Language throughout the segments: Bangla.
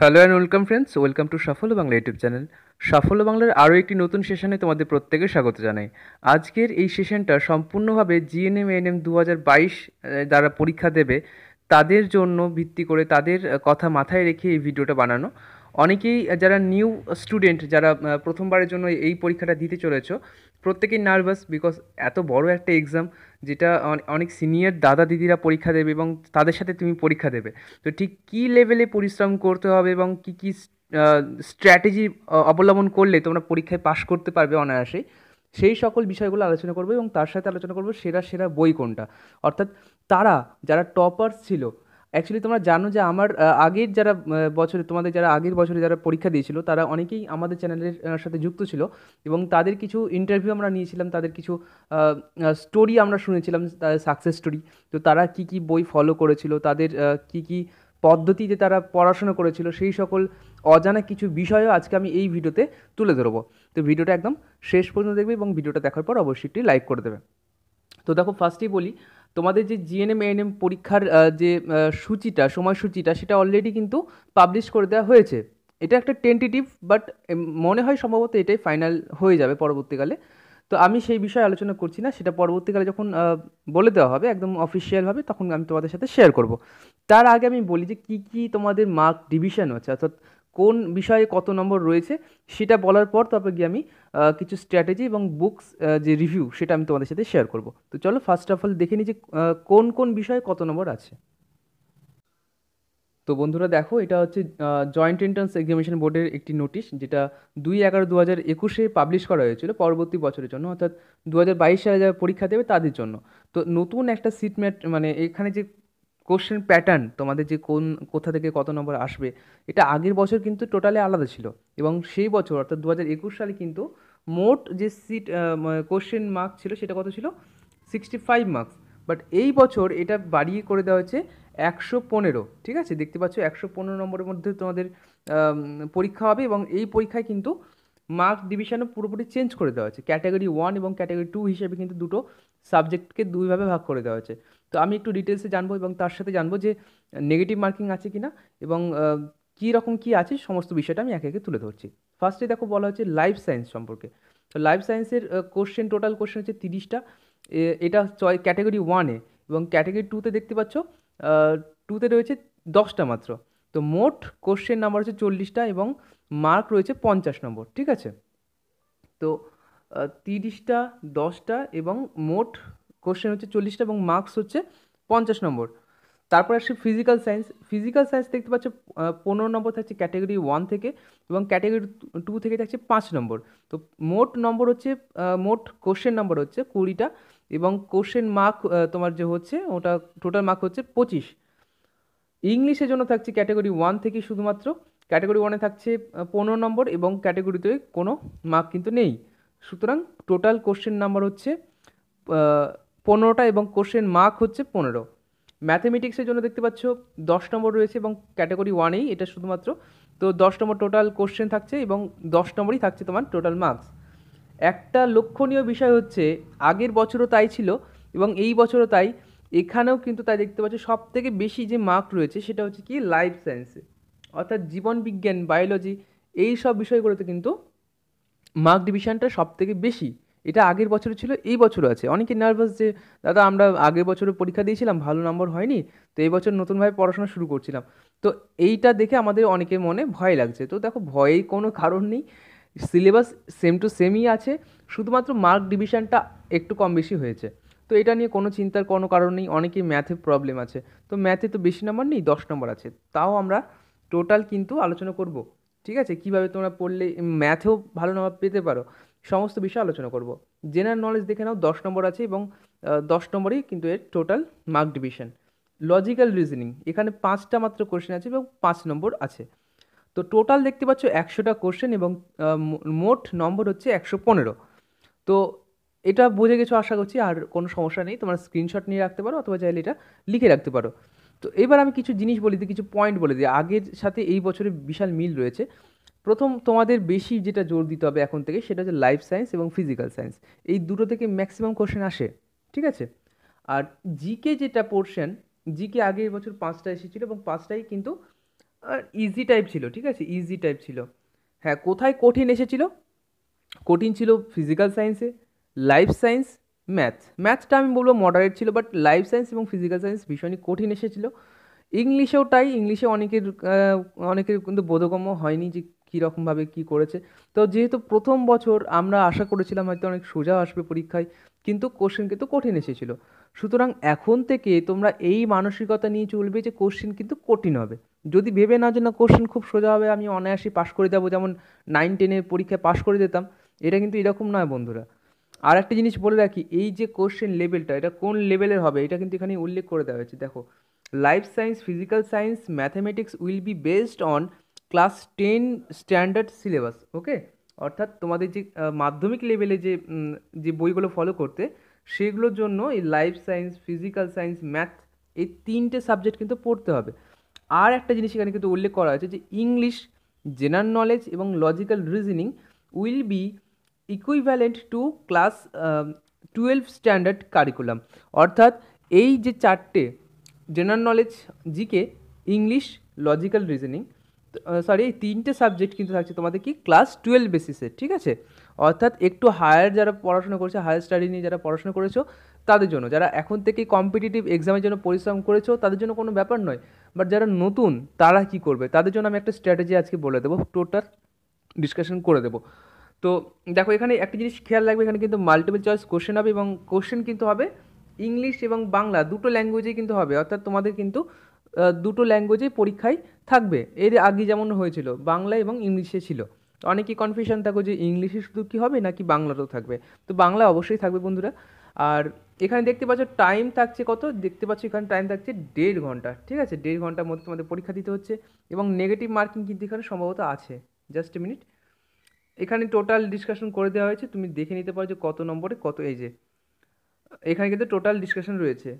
hello and welcome friends welcome to সাফল্য বাংলা ইউটিউব চ্যানেল সাফল্য বাংলার আরও একটি নতুন সেশনে তোমাদের প্রত্যেকে স্বাগত জানাই আজকের এই সেশনটা সম্পূর্ণভাবে জিএনএম এনএম দু হাজার বাইশ যারা পরীক্ষা দেবে তাদের জন্য ভিত্তি করে তাদের কথা মাথায় রেখে এই ভিডিওটা বানানো অনেকেই যারা নিউ স্টুডেন্ট যারা প্রথমবারের জন্য এই পরীক্ষাটা দিতে চলেছ প্রত্যেকেই নার্ভাস বিকজ এত বড় একটা এক্সাম যেটা অনেক সিনিয়র দাদা দিদিরা পরীক্ষা দেবে এবং তাদের সাথে তুমি পরীক্ষা দেবে তো ঠিক কী লেভেলে পরিশ্রম করতে হবে এবং কী কী স্ট্র্যাটেজি অবলম্বন করলে তোমরা পরীক্ষায় পাশ করতে পারবে অনায়াসে সেই সকল বিষয়গুলো আলোচনা করবো এবং তার সাথে আলোচনা করবো সেরা সেরা বই কোনটা অর্থাৎ তারা যারা টপার্স ছিল অ্যাকচুয়ালি তোমরা জানো যে আমার আগের যারা বছরে তোমাদের যারা আগের বছরে যারা পরীক্ষা দিয়েছিল তারা অনেকেই আমাদের চ্যানেলের সাথে যুক্ত ছিল এবং তাদের কিছু ইন্টারভিউ আমরা নিয়েছিলাম তাদের কিছু স্টোরি আমরা শুনেছিলাম তাদের সাকসেস স্টোরি তো তারা কি কি বই ফলো করেছিল তাদের কি কি পদ্ধতিতে তারা পড়াশোনা করেছিল সেই সকল অজানা কিছু বিষয়ও আজকে আমি এই ভিডিওতে তুলে ধরবো তো ভিডিওটা একদম শেষ পর্যন্ত দেখবে এবং ভিডিওটা দেখার পর অবশ্যই একটি লাইক করে দেবে তো দেখো ফার্স্টেই বলি তোমাদের যে জিএনএম এএনএম পরীক্ষার যে সূচিটা সময়সূচিটা সেটা অলরেডি কিন্তু পাবলিশ করে দেওয়া হয়েছে এটা একটা টেন্টেটিভ বাট মনে হয় সম্ভবত এটাই ফাইনাল হয়ে যাবে পরবর্তীকালে তো আমি সেই বিষয়ে আলোচনা করছি না সেটা পরবর্তীকালে যখন বলে দেওয়া হবে একদম অফিসিয়ালভাবে তখন আমি তোমাদের সাথে শেয়ার করব তার আগে আমি বলি যে কি কি তোমাদের মার্ক ডিভিশন আছে অর্থাৎ কোন বিষয়ে কত নম্বর রয়েছে সেটা বলার পর তারপর গিয়ে আমি কিছু স্ট্র্যাটেজি এবং বুকস যে রিভিউ সেটা আমি তোমাদের সাথে শেয়ার করব তো চলো ফার্স্ট অফ অল দেখে নিই যে কোন কোন বিষয়ে কত নম্বর আছে তো বন্ধুরা দেখো এটা হচ্ছে জয়েন্ট এন্ট্রান্স এক্সামিনেশন বোর্ডের একটি নোটিশ যেটা দুই এগারো দু হাজার একুশে পাবলিশ করা হয়েছিল পরবর্তী বছরের জন্য অর্থাৎ দু হাজার বাইশ সালে যারা পরীক্ষা দেবে তাদের জন্য তো নতুন একটা সিট ম্যাট মানে এখানে যে কোশ্চেন প্যাটার্ন তোমাদের যে কোন কোথা থেকে কত নম্বর আসবে এটা আগের বছর কিন্তু টোটালি আলাদা ছিল এবং সেই বছর অর্থাৎ দু হাজার একুশ সালে কিন্তু মোট যে সিট কোশ্চেন মার্ক ছিল সেটা কত ছিল সিক্সটি ফাইভ মার্কস বাট এই বছর এটা বাড়িয়ে করে দেওয়া হয়েছে একশো পনেরো ঠিক আছে দেখতে পাচ্ছ একশো পনেরো নম্বরের মধ্যে তোমাদের পরীক্ষা হবে এবং এই পরীক্ষায় কিন্তু মার্ক ডিভিশনও পুরোপুরি চেঞ্জ করে দেওয়া হয়েছে ক্যাটাগরি ওয়ান এবং ক্যাটাগরি টু হিসেবে কিন্তু দুটো সাবজেক্টকে দুইভাবে ভাগ করে দেওয়া হয়েছে তো আমি একটু ডিটেলসে জানবো এবং তার সাথে জানবো যে নেগেটিভ মার্কিং আছে কি না এবং কী রকম কী আছে সমস্ত বিষয়টা আমি একে একে তুলে ধরছি ফার্স্টে দেখো বলা হচ্ছে লাইফ সায়েন্স সম্পর্কে তো লাইফ সায়েন্সের কোশ্চেন টোটাল কোশ্চেন হচ্ছে তিরিশটা এটা চয় ক্যাটাগরি ওয়ানে এবং ক্যাটাগরি টুতে দেখতে পাচ্ছ টুতে রয়েছে দশটা মাত্র তো মোট কোশ্চেন নাম্বার হচ্ছে চল্লিশটা এবং মার্ক রয়েছে পঞ্চাশ নম্বর ঠিক আছে তো তিরিশটা দশটা এবং মোট কোশ্চেন হচ্ছে চল্লিশটা এবং মার্কস হচ্ছে পঞ্চাশ নম্বর তারপর আসছে ফিজিক্যাল সায়েন্স ফিজিক্যাল সায়েন্স দেখতে পাচ্ছ পনেরো নম্বর থাকছে ক্যাটাগরি ওয়ান থেকে এবং ক্যাটাগরি টু থেকে থাকছে পাঁচ নম্বর তো মোট নম্বর হচ্ছে মোট কোশ্চেন নম্বর হচ্ছে কুড়িটা এবং কোশ্চেন মার্ক তোমার যে হচ্ছে ওটা টোটাল মার্ক হচ্ছে পঁচিশ ইংলিশের জন্য থাকছে ক্যাটাগরি ওয়ান থেকে শুধুমাত্র ক্যাটাগরি ওয়ানে থাকছে পনেরো নম্বর এবং ক্যাটাগরিতে কোনো মার্ক কিন্তু নেই সুতরাং টোটাল কোশ্চেন নাম্বার হচ্ছে পনেরোটা এবং কোশ্চেন মার্ক হচ্ছে পনেরো ম্যাথামেটিক্সের জন্য দেখতে পাচ্ছ দশ নম্বর রয়েছে এবং ক্যাটাগরি ওয়ানেই এটা শুধুমাত্র তো দশ নম্বর টোটাল কোশ্চেন থাকছে এবং দশ নম্বরই থাকছে তোমার টোটাল মার্কস একটা লক্ষণীয় বিষয় হচ্ছে আগের বছরও তাই ছিল এবং এই বছরও তাই এখানেও কিন্তু তাই দেখতে পাচ্ছ সব থেকে বেশি যে মার্ক রয়েছে সেটা হচ্ছে কি লাইফ সায়েন্সে অর্থাৎ জীবন বিজ্ঞান বায়োলজি এই সব বিষয়গুলোতে কিন্তু মার্ক ডিভিশনটা সব থেকে বেশি এটা আগের বছর ছিল এই বছরও আছে অনেকে নার্ভাস যে দাদা আমরা আগের বছরে পরীক্ষা দিয়েছিলাম ভালো নম্বর হয়নি তো এই বছর নতুনভাবে পড়াশোনা শুরু করছিলাম তো এইটা দেখে আমাদের অনেকের মনে ভয় লাগছে তো দেখো ভয়ের কোনো কারণ নেই সিলেবাস সেম টু সেমই আছে শুধুমাত্র মার্ক ডিভিশনটা একটু কম বেশি হয়েছে তো এটা নিয়ে কোনো চিন্তার কোনো কারণ নেই অনেকেই ম্যাথে প্রবলেম আছে তো ম্যাথে তো বেশি নম্বর নেই দশ নম্বর আছে তাও আমরা টোটাল কিন্তু আলোচনা করব ঠিক আছে কীভাবে তোমরা পড়লে ম্যাথেও ভালো নম্বর পেতে পারো সমস্ত বিষয়ে আলোচনা করব জেনারেল নলেজ দেখে নাও দশ নম্বর আছে এবং দশ নম্বরেই কিন্তু এর total mark division logical reasoning এখানে পাঁচটা মাত্র কোশ্চেন আছে এবং পাঁচ নম্বর আছে তো টোটাল দেখতে পাচ্ছ একশোটা কোশ্চেন এবং মোট নম্বর হচ্ছে একশো পনেরো তো এটা বুঝে গেছো আশা করছি আর কোনো সমস্যা নেই তোমার স্ক্রিনশট নিয়ে রাখতে পারো অথবা চাইলে এটা লিখে রাখতে পারো তো এবার আমি কিছু জিনিস বলে দিই কিছু পয়েন্ট বলে দিই আগের সাথে এই বছরে বিশাল মিল রয়েছে প্রথম তোমাদের বেশি যেটা জোর দিতে হবে এখন থেকে সেটা হচ্ছে লাইফ সায়েন্স এবং ফিজিক্যাল সায়েন্স এই দুটো থেকে ম্যাক্সিমাম কোশ্চেন আসে ঠিক আছে আর জিকে যেটা পড়ছেন জিকে আগের বছর পাঁচটা এসেছিল এবং পাঁচটাই কিন্তু ইজি টাইপ ছিল ঠিক আছে ইজি টাইপ ছিল হ্যাঁ কোথায় কঠিন এসেছিল কঠিন ছিল ফিজিক্যাল সায়েন্সে লাইফ সায়েন্স ম্যাথ ম্যাথটা আমি বলবো মডারেট ছিল বাট লাইফ সায়েন্স এবং ফিজিক্যাল সায়েন্স ভীষণই কঠিন এসেছিলো ইংলিশেও তাই ইংলিশে অনেকের অনেকের কিন্তু বোধগম্য হয়নি যে কীরকমভাবে কি করেছে তো যেহেতু প্রথম বছর আমরা আশা করেছিলাম হয়তো অনেক সোজা আসবে পরীক্ষায় কিন্তু কোশ্চেন কিন্তু কঠিন এসেছিলো সুতরাং এখন থেকে তোমরা এই মানসিকতা নিয়ে চলবে যে কোশ্চেন কিন্তু কঠিন হবে যদি ভেবে না যে না কোশ্চেন খুব সোজা হবে আমি অনায়াসে পাশ করে যাবো যেমন নাইন টেনের পরীক্ষায় পাশ করে যেতাম এটা কিন্তু এরকম নয় বন্ধুরা আর একটা জিনিস বলে রাখি এই যে কোশ্চেন লেভেলটা এটা কোন লেভেলের হবে এটা কিন্তু এখানে উল্লেখ করে দেওয়া হয়েছে দেখো life science physical science mathematics will be based on class ten standard syllabus okay অর্থাৎ তোমাদের যে মাধ্যমিক লেভেলে যে যে বইগুলো ফলো করতে সেগুলোর জন্য এই life science physical science math এই তিনটে সাবজেক্ট কিন্তু পড়তে হবে আর একটা জিনিস এখানে কিন্তু উল্লেখ করা হয়েছে যে ইংলিশ জেনারেল নলেজ এবং logical reasoning will be equivalent to class twelve standard curriculum অর্থাৎ এই যে চারটে general knowledge GK English logical reasoning sorry এই তিনটে সাবজেক্ট কিন্তু থাকছে তোমাদের কি ক্লাস টুয়েলভ বেসিসে ঠিক আছে অর্থাৎ একটু হায়ার যারা পড়াশোনা করেছে হায়ার স্টাডি নিয়ে যারা পড়াশোনা করেছো তাদের জন্য যারা এখন থেকে কম্পিটিটিভ এক্সামের জন্য পরিশ্রম করেছো তাদের জন্য কোনো ব্যাপার নয় বাট যারা নতুন তারা কি করবে তাদের জন্য আমি একটা স্ট্র্যাটেজি আজকে বলে দেবো টোটাল ডিসকাশন করে দেবো তো দেখো এখানে একটা জিনিস খেয়াল রাখবে এখানে কিন্তু মাল্টিপল চয়েস কোশ্চেন হবে এবং কোশ্চেন কিন্তু হবে ইংলিশ এবং বাংলা দুটো ল্যাঙ্গুয়েজেই কিন্তু হবে অর্থাৎ তোমাদের কিন্তু দুটো ল্যাঙ্গুয়েজেই পরীক্ষায় থাকবে এর আগে যেমন হয়েছিল বাংলা এবং ইংলিশে ছিল অনেকে কনফিউশন থাকো যে ইংলিশে শুধু কী হবে নাকি বাংলাতেও থাকবে তো বাংলা অবশ্যই থাকবে বন্ধুরা আর এখানে দেখতে পাচ্ছ টাইম থাকছে কত দেখতে পাচ্ছ এখানে টাইম থাকছে দেড় ঘন্টা ঠিক আছে দেড় ঘন্টার মধ্যে তোমাদের পরীক্ষা দিতে হচ্ছে এবং নেগেটিভ মার্কিং কিন্তু এখানে সম্ভবত আছে জাস্ট এ মিনিট এখানে টোটাল ডিসকাশন করে দেওয়া হয়েছে তুমি দেখে নিতে পারো যে কত নম্বরে কত এই যে এখানে কিন্তু টোটাল ডিসকাশন রয়েছে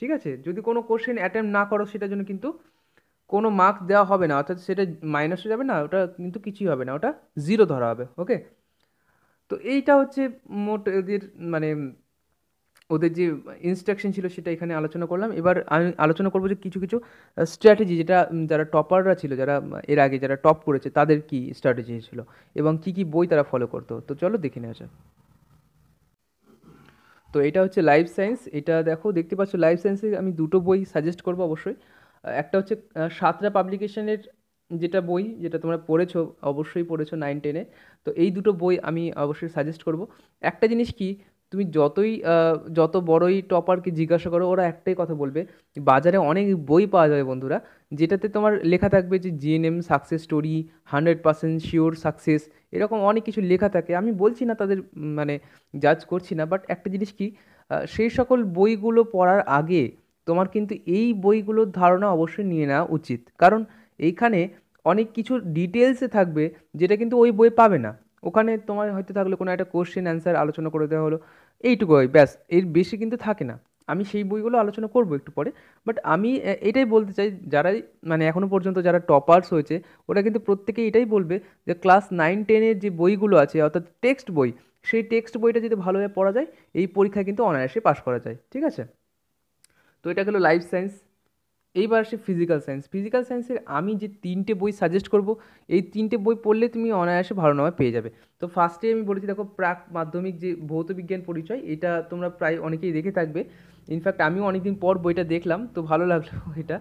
ঠিক আছে যদি কোনো কোশ্চেন অ্যাটেম্প না করো সেটার জন্য কিন্তু কোনো মার্কস দেওয়া হবে না অর্থাৎ সেটা মাইনাসে যাবে না ওটা কিন্তু কিছুই হবে না ওটা জিরো ধরা হবে ওকে তো এইটা হচ্ছে মোট এদের মানে ওদের যে ইনস্ট্রাকশন ছিল সেটা এখানে আলোচনা করলাম এবার আমি আলোচনা করবো যে কিছু কিছু স্ট্র্যাটেজি যেটা যারা টপাররা ছিল যারা এর আগে যারা টপ করেছে তাদের কি স্ট্র্যাটেজি ছিল এবং কি কি বই তারা ফলো করতো তো চলো দেখে নেওয়া যাক তো এটা হচ্ছে লাইফ সায়েন্স এটা দেখো দেখতে পাচ্ছ লাইফ সায়েন্সে আমি দুটো বই সাজেস্ট করবো অবশ্যই একটা হচ্ছে সাতরা পাবলিকেশনের যেটা বই যেটা তোমরা পড়েছো অবশ্যই পড়েছো নাইন টেনে তো এই দুটো বই আমি অবশ্যই সাজেস্ট করব একটা জিনিস কি তুমি যতই যত বড়ই টপারকে জিজ্ঞাসা করো ওরা একটাই কথা বলবে বাজারে অনেক বই পাওয়া যাবে বন্ধুরা যেটাতে তোমার লেখা থাকবে যে GNM success story hundred percent sure success এরকম অনেক কিছু লেখা থাকে আমি বলছি না তাদের মানে জাজ করছি না বাট একটা জিনিস কি সেই সকল বইগুলো পড়ার আগে তোমার কিন্তু এই বইগুলোর ধারণা অবশ্যই নিয়ে নেওয়া উচিত কারণ এইখানে অনেক কিছু ডিটেলসে থাকবে যেটা কিন্তু ওই বই পাবে না ওখানে তোমার হয়তো থাকলো কোনো একটা কোশ্চেন অ্যান্সার আলোচনা করে দেওয়া হলো এইটুকু হয় ব্যাস এর বেশি কিন্তু থাকে না আমি সেই বইগুলো আলোচনা করব একটু পরে বাট আমি এটাই বলতে চাই যারাই মানে এখনও পর্যন্ত যারা টপার্স হয়েছে ওরা কিন্তু প্রত্যেকেই এটাই বলবে যে ক্লাস নাইন টেনের যে বইগুলো আছে অর্থাৎ টেক্সট বই সেই টেক্সট বইটা যদি ভালোভাবে পড়া যায় এই পরীক্ষা কিন্তু অনায়াসে পাশ করা যায় ঠিক আছে তো এটা গেলো লাইফ সায়েন্স এইবার আসে ফিজিক্যাল সায়েন্স ফিজিক্যাল সায়েন্সের আমি যে তিনটে বই সাজেস্ট করব এই তিনটে বই পড়লে তুমি অনায়াসে ভালো নাম্বার পেয়ে যাবে তো ফার্স্টে আমি বলেছি দেখো প্রাক মাধ্যমিক যে ভৌত বিজ্ঞান পরিচয় এটা তোমরা প্রায় অনেকেই দেখে থাকবে ইনফ্যাক্ট আমিও অনেকদিন পর বইটা দেখলাম তো ভালো লাগলো এটা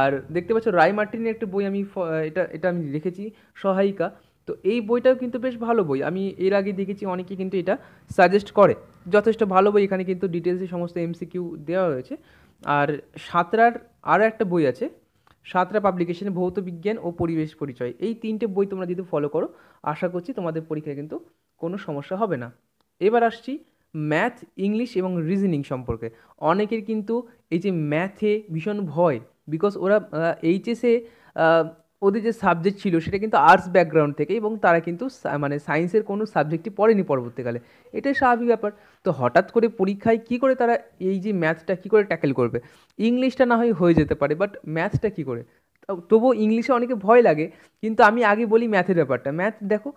আর দেখতে পাচ্ছ রায় মার্টিনের একটা বই আমি এটা এটা আমি রেখেছি সহায়িকা তো এই বইটাও কিন্তু বেশ ভালো বই আমি এর আগে দেখেছি অনেকে কিন্তু এটা সাজেস্ট করে যথেষ্ট ভালো বই এখানে কিন্তু ডিটেলসে সমস্ত এমসিকিউ দেওয়া রয়েছে আর সাঁতরার আরও একটা বই আছে সাঁতরা পাবলিকেশন ভৌত বিজ্ঞান ও পরিবেশ পরিচয় এই তিনটে বই তোমরা যদি ফলো করো আশা করছি তোমাদের পরীক্ষায় কিন্তু কোনো সমস্যা হবে না এবার আসছি ম্যাথ ইংলিশ এবং রিজনিং সম্পর্কে অনেকের কিন্তু এই যে ম্যাথে ভীষণ ভয় বিকজ ওরা এইচএসে ওদের যে সাবজেক্ট ছিল সেটা কিন্তু আর্টস ব্যাকগ্রাউন্ড থেকে এবং তারা কিন্তু মানে সায়েন্সের কোনো সাবজেক্টই পড়েনি পরবর্তীকালে এটাই স্বাভাবিক ব্যাপার তো হঠাৎ করে পরীক্ষায় কী করে তারা এই যে ম্যাথটা কী করে ট্যাকেল করবে ইংলিশটা না হয় হয়ে যেতে পারে বাট ম্যাথটা কী করে তবুও ইংলিশে অনেকে ভয় লাগে কিন্তু আমি আগে বলি ম্যাথের ব্যাপারটা ম্যাথ দেখো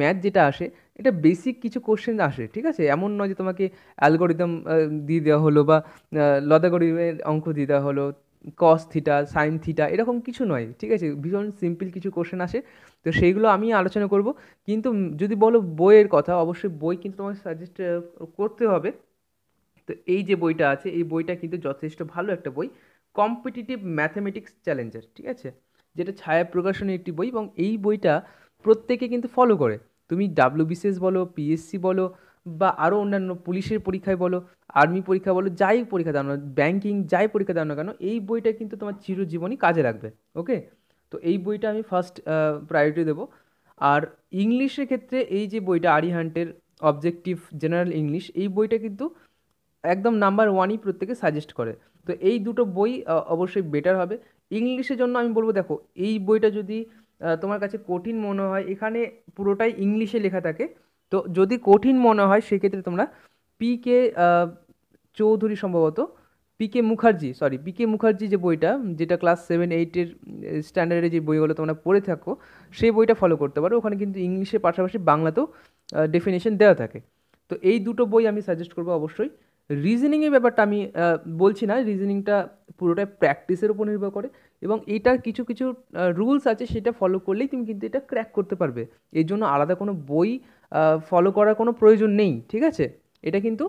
ম্যাথ যেটা আসে এটা বেসিক কিছু কোশ্চেন আসে ঠিক আছে এমন নয় যে তোমাকে অ্যালগোরিদম দিয়ে দেওয়া হলো বা লদাগরিমের অঙ্ক দিয়ে দেওয়া হলো কস থিটা সাইন থিটা এরকম কিছু নয় ঠিক আছে ভীষণ সিম্পল কিছু কোশ্চেন আসে তো সেইগুলো আমি আলোচনা করব কিন্তু যদি বলো বইয়ের কথা অবশ্যই বই কিন্তু তোমাকে সাজেস্ট করতে হবে তো এই যে বইটা আছে এই বইটা কিন্তু যথেষ্ট ভালো একটা বই কম্পিটিটিভ ম্যাথামেটিক্স চ্যালেঞ্জার ঠিক আছে যেটা ছায়া প্রকাশনের একটি বই এবং এই বইটা প্রত্যেকে কিন্তু ফলো করে তুমি ডাব্লিউবিসিএস বলো পিএসসি বলো বা আরও অন্যান্য পুলিশের পরীক্ষায় বলো আর্মি পরীক্ষা বলো যাই পরীক্ষা দাও না ব্যাঙ্কিং যাই পরীক্ষা দাও না কেন এই বইটা কিন্তু তোমার চিরজীবনই কাজে লাগবে ওকে তো এই বইটা আমি ফার্স্ট প্রায়োরিটি দেবো আর ইংলিশের ক্ষেত্রে এই যে বইটা আরি হান্টের অবজেক্টিভ জেনারেল ইংলিশ এই বইটা কিন্তু একদম নাম্বার ওয়ানই প্রত্যেকে সাজেস্ট করে তো এই দুটো বই অবশ্যই বেটার হবে ইংলিশের জন্য আমি বলবো দেখো এই বইটা যদি তোমার কাছে কঠিন মনে হয় এখানে পুরোটাই ইংলিশে লেখা থাকে তো যদি কঠিন মনে হয় সেক্ষেত্রে তোমরা পি কে চৌধুরী সম্ভবত P K Mukherjee sorry P K Mukherjee যে বইটা যেটা ক্লাস সেভেন এইটের স্ট্যান্ডার্ডের যে বইগুলো তোমরা পড়ে থাকো সেই বইটা ফলো করতে পারো ওখানে কিন্তু ইংলিশের পাশাপাশি বাংলাতেও ডেফিনেশন দেওয়া থাকে তো এই দুটো বই আমি সাজেস্ট করবো অবশ্যই রিজনিংয়ের ব্যাপারটা আমি বলছি না রিজনিংটা পুরোটাই প্র্যাকটিসের উপর নির্ভর করে এবং এটার কিছু কিছু রুলস আছে সেটা ফলো করলেই তুমি কিন্তু এটা ক্র্যাক করতে পারবে এর জন্য আলাদা কোনো বই ফলো করার কোনো প্রয়োজন নেই ঠিক আছে এটা কিন্তু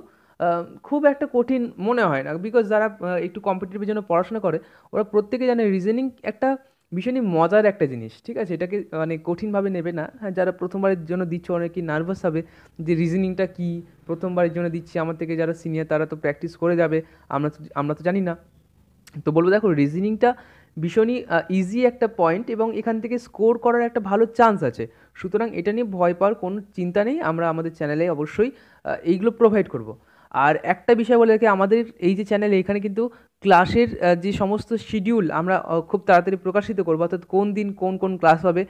খুব একটা কঠিন মনে হয় না বিকজ যারা একটু কম্পিটিটিভের জন্য পড়াশোনা করে ওরা প্রত্যেকে জানে রিজনিং একটা ভীষণই মজার একটা জিনিস ঠিক আছে এটাকে মানে কঠিনভাবে নেবে না হ্যাঁ যারা প্রথমবারের জন্য দিচ্ছে অনেকে নার্ভাস হবে যে রিজনিংটা কী প্রথমবারের জন্য দিচ্ছি আমার থেকে যারা সিনিয়র তারা তো প্র্যাকটিস করে যাবে আমরা তো আমরা তো জানি না তো বলবো দেখো রিজনিংটা ভীষণই ইজি একটা পয়েন্ট এবং এখান থেকে স্কোর করার একটা ভালো চান্স আছে সুতরাং এটা নিয়ে ভয় পাওয়ার কোনো চিন্তা নেই আমরা আমাদের চ্যানেলে অবশ্যই এইগুলো প্রোভাইড করব আর একটা বিষয় বলে রাখি আমাদের এই যে চ্যানেলে এখানে কিন্তু ক্লাসের যে সমস্ত শিডিউল আমরা খুব তাড়াতাড়ি প্রকাশিত করব অর্থাৎ কোন দিন কোন কোন ক্লাস হবে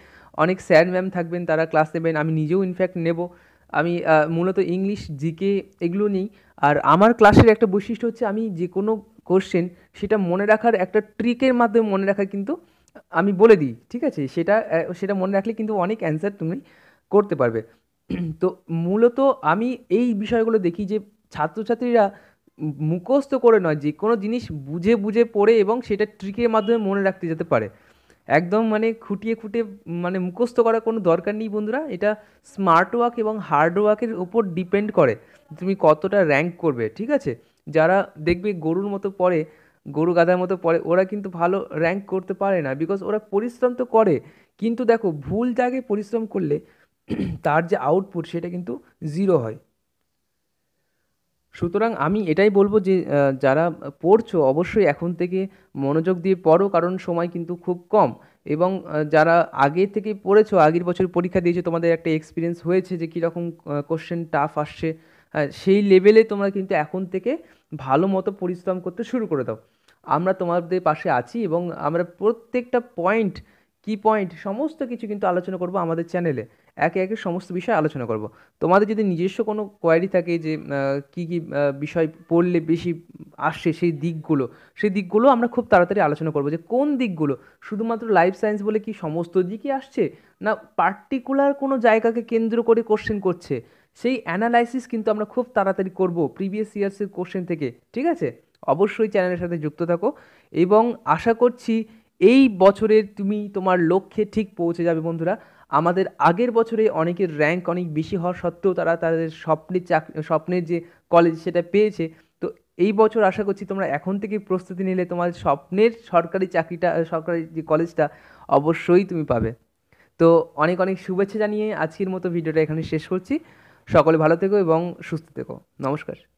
অনেক স্যার ম্যাম থাকবেন তারা ক্লাস নেবেন আমি নিজেও ইনফ্যাক্ট নেব আমি মূলত ইংলিশ জিকে এগুলো নিই আর আমার ক্লাসের একটা বৈশিষ্ট্য হচ্ছে আমি যে কোনো কোশ্চেন সেটা মনে রাখার একটা ট্রিকের মাধ্যমে মনে রাখা কিন্তু আমি বলে দিই ঠিক আছে সেটা সেটা মনে রাখলে কিন্তু অনেক অ্যান্সার তুমি করতে পারবে তো মূলত আমি এই বিষয়গুলো দেখি যে ছাত্রছাত্রীরা মুখস্থ করে নয় যে কোনো জিনিস বুঝে বুঝে পড়ে এবং সেটা ট্রিকের মাধ্যমে মনে রাখতে যেতে পারে একদম মানে খুঁটিয়ে খুঁটিয়ে মানে মুখস্থ করার কোনো দরকার নেই বন্ধুরা এটা স্মার্ট ওয়ার্ক এবং হার্ড ওয়ার্কের ওপর ডিপেন্ড করে তুমি কতটা র্যাঙ্ক করবে ঠিক আছে যারা দেখবে গরুর মতো পড়ে গরু গাধার মতো পড়ে ওরা কিন্তু ভালো র্যাঙ্ক করতে পারে না বিকজ ওরা পরিশ্রম তো করে কিন্তু দেখো ভুল জায়গায় পরিশ্রম করলে তার যে আউটপুট সেটা কিন্তু জিরো হয় সুতরাং আমি এটাই বলবো যে যারা পড়ছো অবশ্যই এখন থেকে মনোযোগ দিয়ে পড়ো কারণ সময় কিন্তু খুব কম এবং যারা আগে থেকে পড়েছো আগের বছর পরীক্ষা দিয়েছো তোমাদের একটা এক্সপিরিয়েন্স হয়েছে যে কীরকম কোশ্চেন টাফ আসছে সেই লেভেলে তোমরা কিন্তু এখন থেকে ভালো মতো পরিশ্রম করতে শুরু করে দাও আমরা তোমাদের পাশে আছি এবং আমরা প্রত্যেকটা পয়েন্ট কি পয়েন্ট সমস্ত কিছু কিন্তু আলোচনা করব আমাদের চ্যানেলে একে একে সমস্ত বিষয় আলোচনা করব তোমাদের যদি নিজস্ব কোনো কোয়ারি থাকে যে কি কি বিষয় পড়লে বেশি আসছে সেই দিকগুলো সেই দিকগুলো আমরা খুব তাড়াতাড়ি আলোচনা করব যে কোন দিকগুলো শুধুমাত্র লাইফ সায়েন্স বলে কি সমস্ত দিকই আসছে না পার্টিকুলার কোনো জায়গাকে কেন্দ্র করে কোশ্চেন করছে সেই অ্যানালাইসিস কিন্তু আমরা খুব তাড়াতাড়ি করব প্রিভিয়াস ইয়ার্সের কোশ্চেন থেকে ঠিক আছে অবশ্যই চ্যানেলের সাথে যুক্ত থাকো এবং আশা করছি এই বছরের তুমি তোমার লক্ষ্যে ঠিক পৌঁছে যাবে বন্ধুরা আমাদের আগের বছরে অনেকের র্যাঙ্ক অনেক বেশি হওয়া সত্ত্বেও তারা তাদের স্বপ্নের চাকরি স্বপ্নের যে কলেজ সেটা পেয়েছে তো এই বছর আশা করছি তোমরা এখন থেকে প্রস্তুতি নিলে তোমার স্বপ্নের সরকারি চাকরিটা সরকারি যে কলেজটা অবশ্যই তুমি পাবে তো অনেক অনেক শুভেচ্ছা জানিয়ে আজকের মতো ভিডিওটা এখানে শেষ করছি সকলে ভালো থেকো এবং সুস্থ থেকো নমস্কার